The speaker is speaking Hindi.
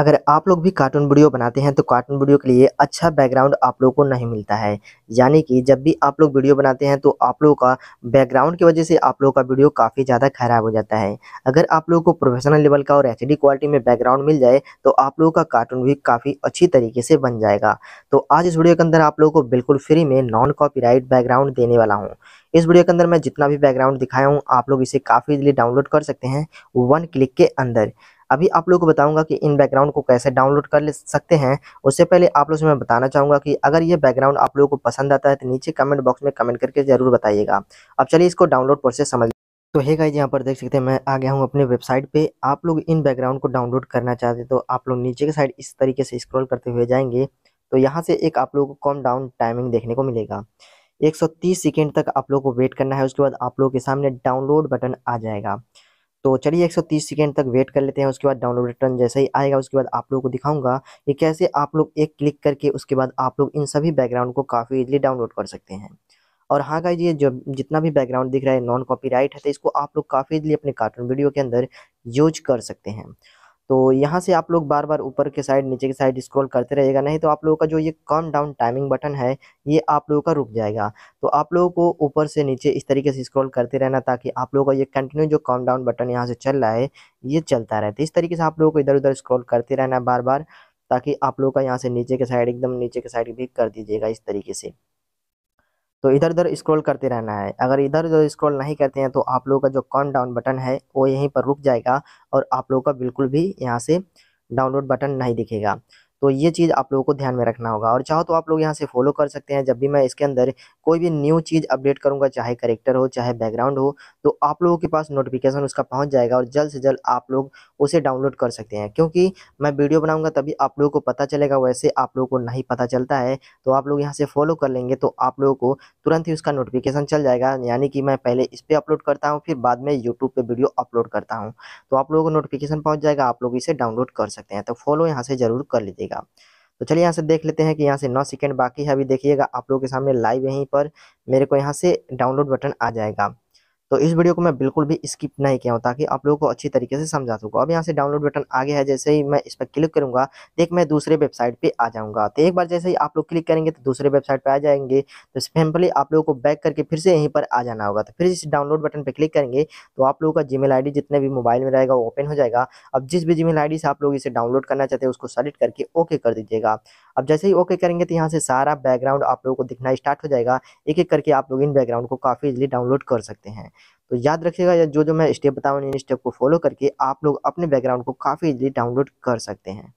अगर आप लोग भी कार्टून वीडियो बनाते हैं तो कार्टून वीडियो के लिए अच्छा बैकग्राउंड आप लोगों को नहीं मिलता है यानी कि जब भी आप लोग वीडियो बनाते हैं तो आप लोगों का बैकग्राउंड की वजह से आप लोगों का वीडियो काफ़ी ज़्यादा खराब हो जाता है अगर आप लोगों को प्रोफेशनल लेवल का और एच क्वालिटी में बैकग्राउंड मिल जाए तो आप लोगों का कार्टून भी काफ़ी अच्छी तरीके से बन जाएगा तो आज इस वीडियो के अंदर आप लोगों को बिल्कुल फ्री में नॉन कॉपीराइट बैकग्राउंड देने वाला हूँ इस वीडियो के अंदर मैं जितना भी बैकग्राउंड दिखाया हूँ आप लोग इसे काफ़ी इजिली डाउनलोड कर सकते हैं वन क्लिक के अंदर अभी आप लोगों को बताऊंगा कि इन बैकग्राउंड को कैसे डाउनलोड कर ले सकते हैं उससे पहले आप लोग से मैं बताना चाहूँगा कि अगर ये बैकग्राउंड आप लोगों को पसंद आता है तो नीचे कमेंट बॉक्स में कमेंट करके ज़रूर बताइएगा अब चलिए इसको डाउनलोड प्रोसेस समझ तो हे गाइज यहाँ पर देख सकते हैं मैं आ गया हूँ अपने वेबसाइट पे आप लोग इन बैकग्राउंड को डाउनलोड करना चाहते हैं तो आप लोग नीचे के साइड इस तरीके से स्क्रॉल करते हुए जाएंगे तो यहाँ से एक आप लोगों को कम डाउन टाइमिंग देखने को मिलेगा 130 सेकेंड तक आप लोगों को वेट करना है उसके बाद आप लोग के सामने डाउनलोड बटन आ जाएगा तो चलिए 130 सेकंड तक वेट कर लेते हैं उसके बाद डाउनलोड रिटर्न जैसे ही आएगा उसके बाद आप लोगों को दिखाऊंगा कि कैसे आप लोग एक क्लिक करके उसके बाद आप लोग इन सभी बैकग्राउंड को काफ़ी इजिली डाउनलोड कर सकते हैं और हाँ का ये जो जितना भी बैकग्राउंड दिख रहा है नॉन कॉपी है तो इसको आप लोग काफ़ी इजली अपने कार्टून वीडियो के अंदर यूज कर सकते हैं तो यहाँ से आप लोग बार बार ऊपर के साइड नीचे के साइड स्क्रॉल करते रहेगा नहीं तो आप लोगों का जो ये कम डाउन टाइमिंग बटन है ये आप लोगों का रुक जाएगा तो आप लोगों को ऊपर से नीचे इस तरीके से स्क्रॉल करते रहना ताकि आप लोगों का ये कंटिन्यू जो कम डाउन बटन यहाँ से चल रहा है ये चलता रहता तो है इस तरीके से आप लोगों को इधर उधर स्क्रॉल करते रहना बार बार ताकि आप लोगों का यहाँ से नीचे के साइड एकदम नीचे के साइड भी कर दीजिएगा इस तरीके से तो इधर उधर स्क्रॉल करते रहना है अगर इधर उधर स्क्रॉल नहीं करते हैं तो आप लोगों का जो काउंट डाउन बटन है वो यहीं पर रुक जाएगा और आप लोगों का बिल्कुल भी यहाँ से डाउनलोड बटन नहीं दिखेगा तो ये चीज़ आप लोगों को ध्यान में रखना होगा और चाहो तो आप लोग यहाँ से फॉलो कर सकते हैं जब भी मैं इसके अंदर कोई भी न्यू चीज़ अपडेट करूँगा चाहे करेक्टर हो चाहे बैकग्राउंड हो तो आप लोगों के पास नोटिफिकेशन उसका पहुँच जाएगा और जल्द से जल्द आप लोग उसे डाउनलोड कर सकते हैं क्योंकि मैं वीडियो बनाऊँगा तभी आप लोगों को पता चलेगा वैसे आप लोगों को नहीं पता चलता है तो आप लोग यहाँ से फॉलो कर लेंगे तो आप लोगों को तुरंत ही उसका नोटिफिकेशन चल जाएगा यानी कि मैं पहले इस पर अपलोड करता हूँ फिर बाद में यूट्यूब पर वीडियो अपलोड करता हूँ तो आप लोगों को नोटिफिकेशन पहुँच जाएगा आप लोग इसे डाउनलोड कर सकते हैं तो फॉलो यहाँ से ज़रूर कर लीजिएगा कीजिएगा तो चलिए यहाँ से देख लेते हैं कि यहाँ से नौ सेकेंड बाकी है अभी देखिएगा आप लोगों के सामने लाइव यहीं पर मेरे को यहाँ से डाउनलोड बटन आ जाएगा तो इस वीडियो को मैं बिल्कुल भी स्किप नहीं किया हूँ ताकि आप लोगों को अच्छी तरीके से समझा सकूँ अब यहाँ से डाउनलोड बटन आ गया है जैसे ही मैं इस पर क्लिक करूँगा तो एक मैं दूसरे वेबसाइट पर आ जाऊँगा तो एक बार जैसे ही आप लोग क्लिक करेंगे तो दूसरे वेबसाइट पर आ जाएंगे तो सिंपली आप लोगों को बैक करके फिर से यहीं पर आ जाना होगा तो फिर इस डाउनलोड बटन पर क्लिक करेंगे तो आप लोगों का जी मेल जितने भी मोबाइल में रहेगा ओपन हो जाएगा अब जिस भी जी मेल से आप लोग इसे डाउनलोड करना चाहते हैं उसको सेलेक्ट करके ओके कर दीजिएगा अब जैसे ही ओके करेंगे तो यहाँ से सारा बैकग्राउंड आप लोगों को दिखना स्टार्ट हो जाएगा एक एक करके आप लोग इन बैकग्राउंड को काफ़ी इजिली डाउनलोड कर सकते हैं तो याद रखिएगा जो जो मैं स्टेप बताऊँ इन स्टेप को फॉलो करके आप लोग अपने बैकग्राउंड को काफ़ी इजीली डाउनलोड कर सकते हैं